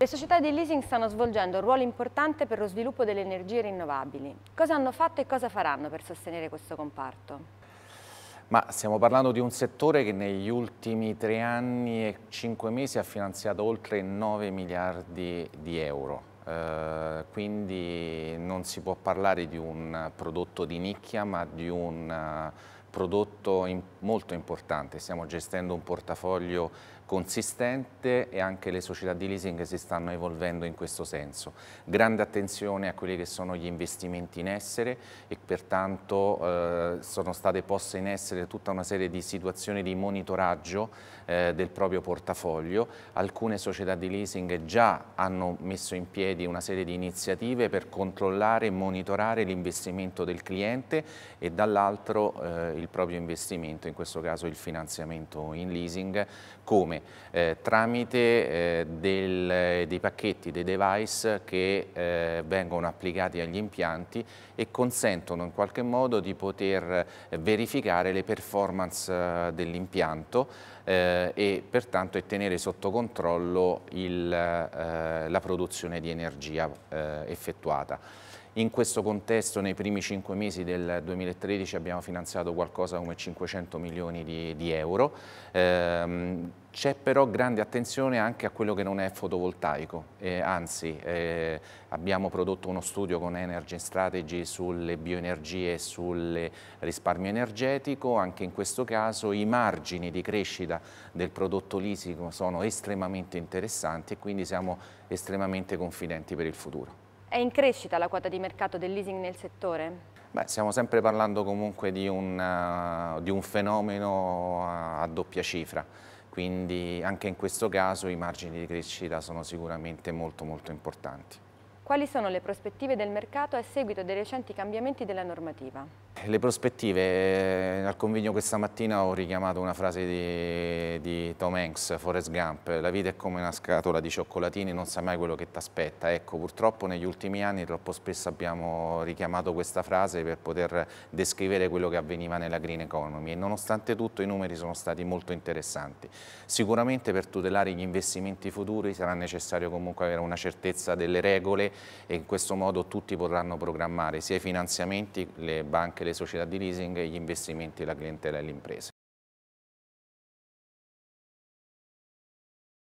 Le società di leasing stanno svolgendo un ruolo importante per lo sviluppo delle energie rinnovabili. Cosa hanno fatto e cosa faranno per sostenere questo comparto? Ma stiamo parlando di un settore che negli ultimi tre anni e cinque mesi ha finanziato oltre 9 miliardi di euro. Eh, quindi non si può parlare di un prodotto di nicchia ma di un eh, prodotto in, molto importante, stiamo gestendo un portafoglio consistente e anche le società di leasing si stanno evolvendo in questo senso. Grande attenzione a quelli che sono gli investimenti in essere e pertanto eh, sono state poste in essere tutta una serie di situazioni di monitoraggio eh, del proprio portafoglio. Alcune società di leasing già hanno messo in piedi una serie di iniziative per controllare e monitorare l'investimento del cliente e dall'altro eh, il proprio investimento, in questo caso il finanziamento in leasing, come eh, tramite eh, del, eh, dei pacchetti, dei device che eh, vengono applicati agli impianti e consentono in qualche modo di poter eh, verificare le performance eh, dell'impianto e pertanto tenere sotto controllo il, la produzione di energia effettuata. In questo contesto nei primi cinque mesi del 2013 abbiamo finanziato qualcosa come 500 milioni di, di euro. Ehm, c'è però grande attenzione anche a quello che non è fotovoltaico, eh, anzi eh, abbiamo prodotto uno studio con Energy Strategy sulle bioenergie e sul risparmio energetico, anche in questo caso i margini di crescita del prodotto lisico sono estremamente interessanti e quindi siamo estremamente confidenti per il futuro. È in crescita la quota di mercato del leasing nel settore? Beh, stiamo sempre parlando comunque di un, uh, di un fenomeno a, a doppia cifra, quindi anche in questo caso i margini di crescita sono sicuramente molto molto importanti. Quali sono le prospettive del mercato a seguito dei recenti cambiamenti della normativa? Le prospettive, eh, al convegno questa mattina ho richiamato una frase di, di Tom Hanks, Forrest Gump, la vita è come una scatola di cioccolatini, non sai mai quello che ti aspetta. Ecco, purtroppo negli ultimi anni troppo spesso abbiamo richiamato questa frase per poter descrivere quello che avveniva nella green economy e nonostante tutto i numeri sono stati molto interessanti. Sicuramente per tutelare gli investimenti futuri sarà necessario comunque avere una certezza delle regole e in questo modo tutti potranno programmare sia i finanziamenti, le banche, le le società di leasing, gli investimenti, la clientela e le imprese.